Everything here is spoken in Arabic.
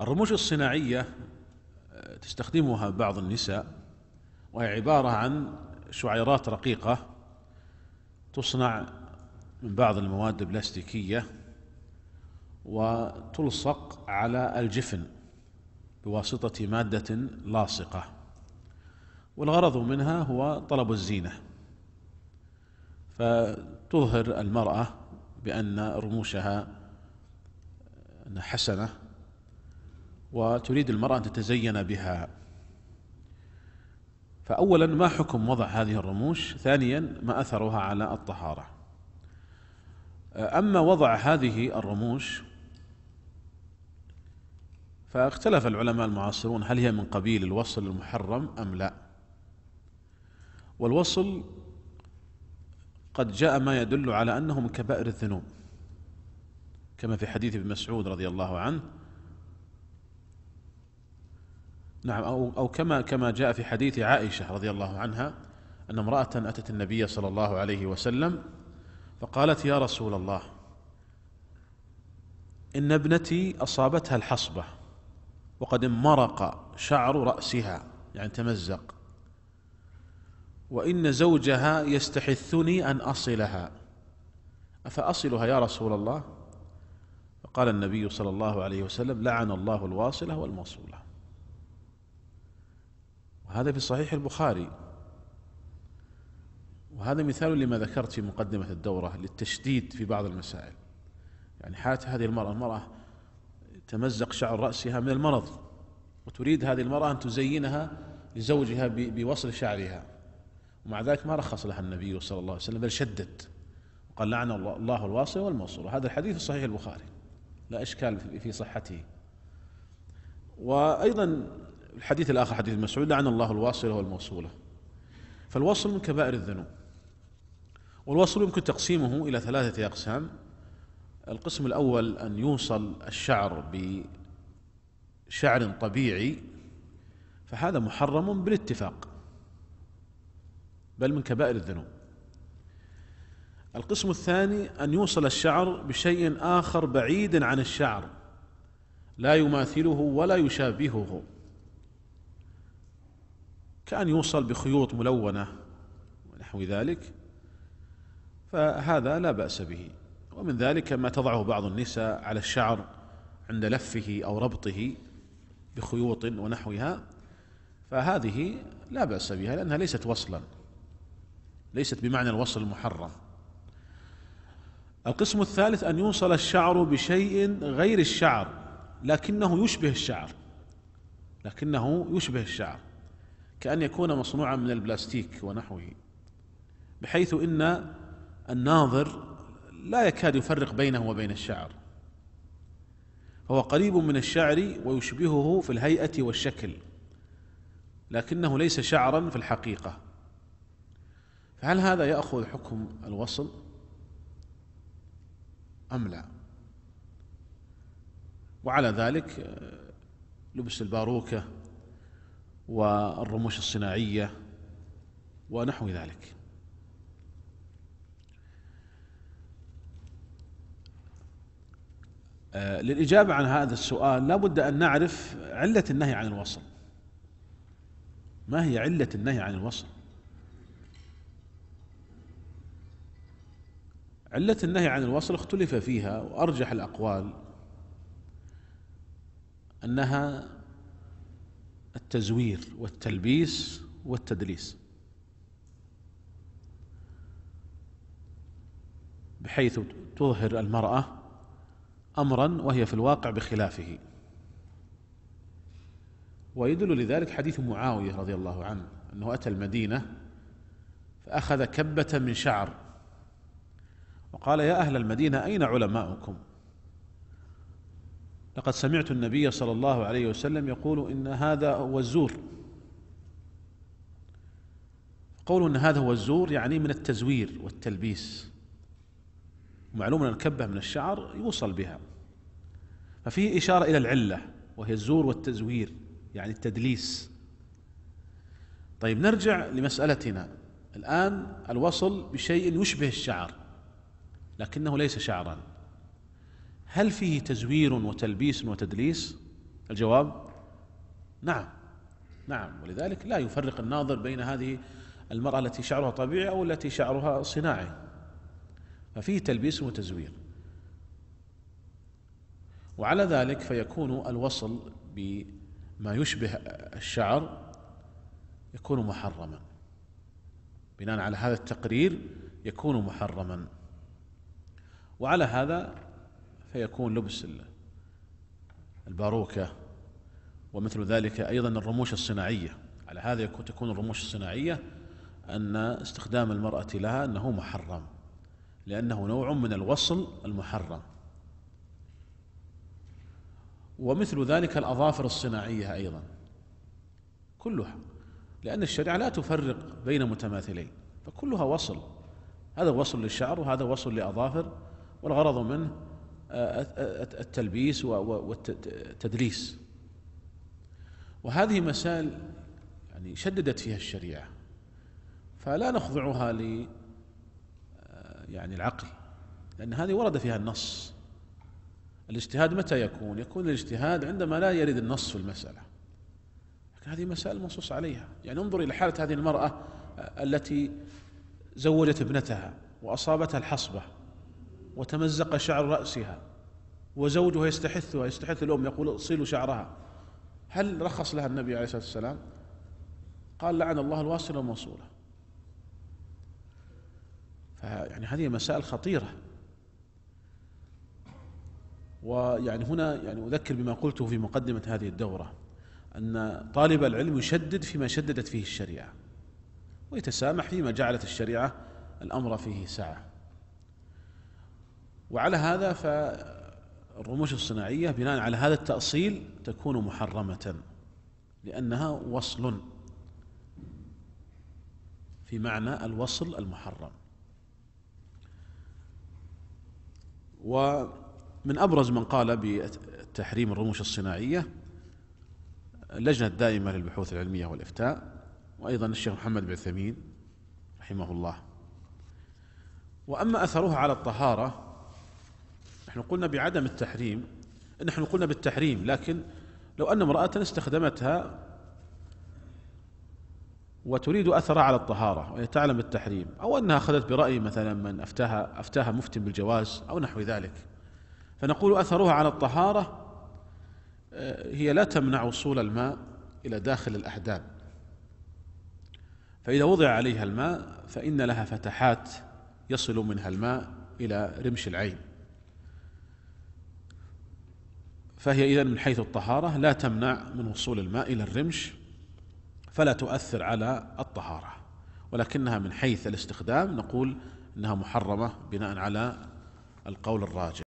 الرموش الصناعية آه، تستخدمها بعض النساء وهي عبارة عن شعيرات رقيقة تصنع من بعض المواد البلاستيكية وتلصق على الجفن بواسطة مادة لاصقة والغرض منها هو طلب الزينة فتظهر المرأة بأن رموشها حسنة وتريد المرأة أن تتزين بها فأولا ما حكم وضع هذه الرموش ثانيا ما أثرها على الطهارة أما وضع هذه الرموش فاختلف العلماء المعاصرون هل هي من قبيل الوصل المحرم أم لا والوصل قد جاء ما يدل على أنه من كبائر الذنوب كما في حديث ابن مسعود رضي الله عنه نعم أو, أو كما, كما جاء في حديث عائشة رضي الله عنها أن امرأة أتت النبي صلى الله عليه وسلم فقالت يا رسول الله إن ابنتي أصابتها الحصبة وقد امرق شعر رأسها يعني تمزق وإن زوجها يستحثني أن أصلها أفأصلها يا رسول الله فقال النبي صلى الله عليه وسلم لعن الله الواصلة والموصولة هذا في صحيح البخاري وهذا مثال لما ذكرت في مقدمة الدورة للتشديد في بعض المسائل يعني حالة هذه المرأة المرأة تمزق شعر رأسها من المرض وتريد هذه المرأة أن تزينها لزوجها بوصل شعرها ومع ذلك ما رخص لها النبي صلى الله عليه وسلم بل شدد وقال لعن الله الواصل والموصول هذا الحديث صحيح البخاري لا إشكال في صحته وأيضا الحديث الآخر حديث مسعود لعن الله الواصلة والموصولة فالوصل من كبائر الذنوب والوصل يمكن تقسيمه إلى ثلاثة أقسام القسم الأول أن يوصل الشعر بشعر طبيعي فهذا محرم بالاتفاق بل من كبائر الذنوب القسم الثاني أن يوصل الشعر بشيء آخر بعيد عن الشعر لا يماثله ولا يشابهه كأن يوصل بخيوط ملونة ونحو ذلك فهذا لا بأس به ومن ذلك ما تضعه بعض النساء على الشعر عند لفه أو ربطه بخيوط ونحوها فهذه لا بأس بها لأنها ليست وصلا ليست بمعنى الوصل المحرم القسم الثالث أن يوصل الشعر بشيء غير الشعر لكنه يشبه الشعر لكنه يشبه الشعر كأن يكون مصنوعا من البلاستيك ونحوه بحيث إن الناظر لا يكاد يفرق بينه وبين الشعر فهو قريب من الشعر ويشبهه في الهيئة والشكل لكنه ليس شعرا في الحقيقة فهل هذا يأخذ حكم الوصل أم لا وعلى ذلك لبس الباروكة والرموش الصناعية ونحو ذلك آه، للإجابة عن هذا السؤال لا بد أن نعرف علة النهي عن الوصل ما هي علة النهي عن الوصل علة النهي عن الوصل اختلف فيها وأرجح الأقوال أنها التزوير والتلبيس والتدليس بحيث تظهر المرأة أمرا وهي في الواقع بخلافه ويدل لذلك حديث معاوية رضي الله عنه أنه أتى المدينة فأخذ كبة من شعر وقال يا أهل المدينة أين علماؤكم لقد سمعت النبي صلى الله عليه وسلم يقول ان هذا هو الزور قول ان هذا هو الزور يعني من التزوير والتلبيس معلوم ان الكبه من الشعر يوصل بها ففيه اشاره الى العله وهي الزور والتزوير يعني التدليس طيب نرجع لمسالتنا الان الوصل بشيء يشبه الشعر لكنه ليس شعرا هل فيه تزوير وتلبيس وتدليس الجواب نعم نعم ولذلك لا يفرق الناظر بين هذه المرأة التي شعرها طبيعي أو التي شعرها صناعي ففيه تلبيس وتزوير وعلى ذلك فيكون الوصل بما يشبه الشعر يكون محرما بناء على هذا التقرير يكون محرما وعلى هذا فيكون لبس الباروكة ومثل ذلك أيضا الرموش الصناعية على هذا تكون الرموش الصناعية أن استخدام المرأة لها أنه محرم لأنه نوع من الوصل المحرم ومثل ذلك الأظافر الصناعية أيضا كلها لأن الشريعة لا تفرق بين متماثلين فكلها وصل هذا وصل للشعر وهذا وصل لأظافر والغرض منه التلبيس والتدليس وهذه مسائل يعني شددت فيها الشريعة فلا نخضعها ل يعني العقل لأن هذه ورد فيها النص الاجتهاد متى يكون؟ يكون الاجتهاد عندما لا يرد النص في المسألة لكن هذه مسائل منصوص عليها يعني انظر إلى حالة هذه المرأة التي زوجت ابنتها وأصابتها الحصبة وتمزق شعر رأسها وزوجها يستحثها يستحث الأم يقول اصيلوا شعرها هل رخص لها النبي عليه الصلاة والسلام قال لعن الله الواصلة والموصولة فيعني هذه مسائل خطيرة ويعني هنا يعني أذكر بما قلته في مقدمة هذه الدورة أن طالب العلم يشدد فيما شددت فيه الشريعة ويتسامح فيما جعلت الشريعة الأمر فيه سعة وعلى هذا فالرموش الصناعية بناء على هذا التأصيل تكون محرمة لأنها وصل في معنى الوصل المحرم ومن أبرز من قال بتحريم الرموش الصناعية اللجنة الدائمة للبحوث العلمية والإفتاء وأيضا الشيخ محمد بن عثيمين رحمه الله وأما أثرها على الطهارة نحن قلنا بعدم التحريم نحن قلنا بالتحريم لكن لو أن امرأة استخدمتها وتريد أثرها على الطهارة وهي تعلم التحريم أو أنها أخذت برأي مثلا من أفتاها, أفتاها مفتن بالجواز أو نحو ذلك فنقول أثرها على الطهارة آه، هي لا تمنع وصول الماء إلى داخل الأحداب فإذا وضع عليها الماء فإن لها فتحات يصل منها الماء إلى رمش العين فهي إذا من حيث الطهارة لا تمنع من وصول الماء إلى الرمش فلا تؤثر على الطهارة ولكنها من حيث الاستخدام نقول أنها محرمة بناء على القول الراجح